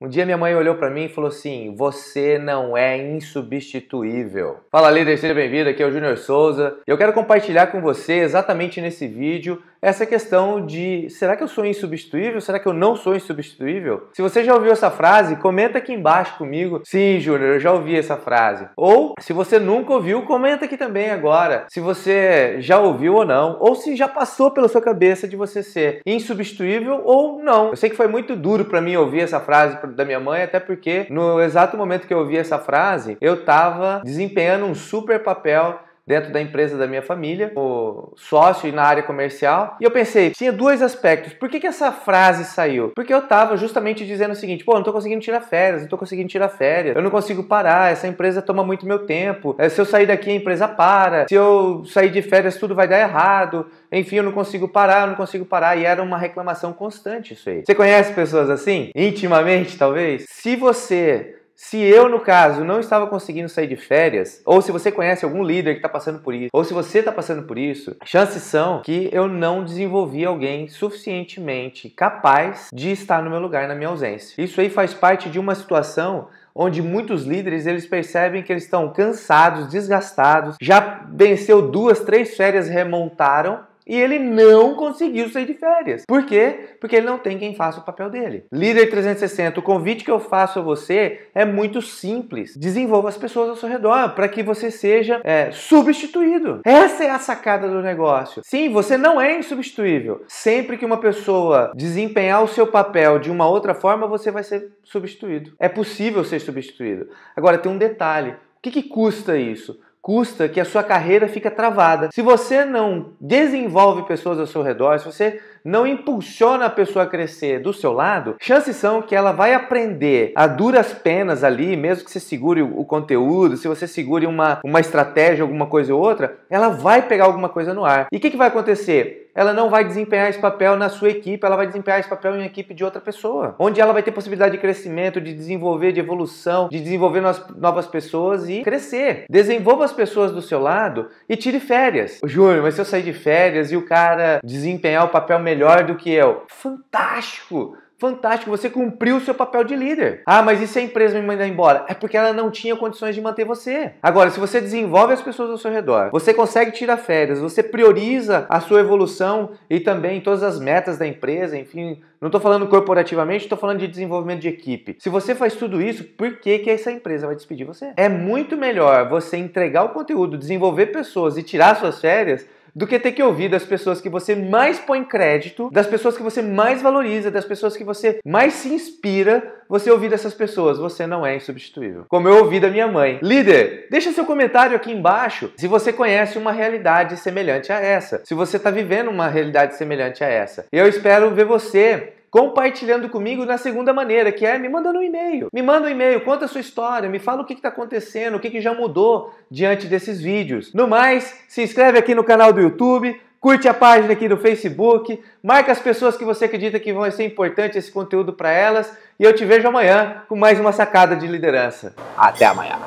Um dia minha mãe olhou para mim e falou assim: Você não é insubstituível. Fala líder, seja bem-vindo. Aqui é o Júnior Souza. Eu quero compartilhar com você exatamente nesse vídeo essa questão de será que eu sou insubstituível? Será que eu não sou insubstituível? Se você já ouviu essa frase, comenta aqui embaixo comigo. Sim, Júnior, eu já ouvi essa frase. Ou se você nunca ouviu, comenta aqui também agora. Se você já ouviu ou não, ou se já passou pela sua cabeça de você ser insubstituível ou não. Eu sei que foi muito duro para mim ouvir essa frase da minha mãe, até porque no exato momento que eu ouvi essa frase, eu estava desempenhando um super papel dentro da empresa da minha família, o sócio e na área comercial. E eu pensei, tinha dois aspectos. Por que, que essa frase saiu? Porque eu estava justamente dizendo o seguinte: pô, não estou conseguindo tirar férias, não estou conseguindo tirar férias, eu não consigo parar, essa empresa toma muito meu tempo. Eh, se eu sair daqui, a empresa para. Se eu sair de férias, tudo vai dar errado. Enfim, eu não consigo parar, eu não consigo parar. E era uma reclamação constante isso aí. Você conhece pessoas assim? Intimamente, talvez? Se você se eu, no caso, não estava conseguindo sair de férias, ou se você conhece algum líder que está passando por isso, ou se você está passando por isso, chances são que eu não desenvolvi alguém suficientemente capaz de estar no meu lugar na minha ausência. Isso aí faz parte de uma situação onde muitos líderes eles percebem que eles estão cansados, desgastados, já venceu duas, três férias, remontaram e ele não conseguiu sair de férias. Por quê? Porque ele não tem quem faça o papel dele. Líder 360, o convite que eu faço a você é muito simples. Desenvolva as pessoas ao seu redor para que você seja é, substituído. Essa é a sacada do negócio. Sim, você não é insubstituível. Sempre que uma pessoa desempenhar o seu papel de uma outra forma, você vai ser substituído. É possível ser substituído. Agora, tem um detalhe. O que, que custa isso? custa que a sua carreira fica travada. Se você não desenvolve pessoas ao seu redor, se você não impulsiona a pessoa a crescer do seu lado, chances são que ela vai aprender a duras penas ali, mesmo que você segure o conteúdo, se você segure uma, uma estratégia, alguma coisa ou outra, ela vai pegar alguma coisa no ar. E o que, que vai acontecer? ela não vai desempenhar esse papel na sua equipe, ela vai desempenhar esse papel em uma equipe de outra pessoa, onde ela vai ter possibilidade de crescimento, de desenvolver, de evolução, de desenvolver novas pessoas e crescer. Desenvolva as pessoas do seu lado e tire férias. Júnior, mas se eu sair de férias e o cara desempenhar o papel melhor do que eu. Fantástico! Fantástico, você cumpriu o seu papel de líder. Ah, mas e se a empresa me mandar embora? É porque ela não tinha condições de manter você. Agora, se você desenvolve as pessoas ao seu redor, você consegue tirar férias, você prioriza a sua evolução e também todas as metas da empresa, enfim, não estou falando corporativamente, estou falando de desenvolvimento de equipe. Se você faz tudo isso, por que, que essa empresa vai despedir você? É muito melhor você entregar o conteúdo, desenvolver pessoas e tirar suas férias do que ter que ouvir das pessoas que você mais põe crédito, das pessoas que você mais valoriza, das pessoas que você mais se inspira, você ouvir dessas pessoas, você não é insubstituível. Como eu ouvi da minha mãe. Líder, deixa seu comentário aqui embaixo se você conhece uma realidade semelhante a essa, se você está vivendo uma realidade semelhante a essa. Eu espero ver você compartilhando comigo na segunda maneira, que é me mandando um e-mail. Me manda um e-mail, conta a sua história, me fala o que está acontecendo, o que, que já mudou diante desses vídeos. No mais, se inscreve aqui no canal do YouTube, curte a página aqui do Facebook, marca as pessoas que você acredita que vão ser importante esse conteúdo para elas e eu te vejo amanhã com mais uma sacada de liderança. Até amanhã.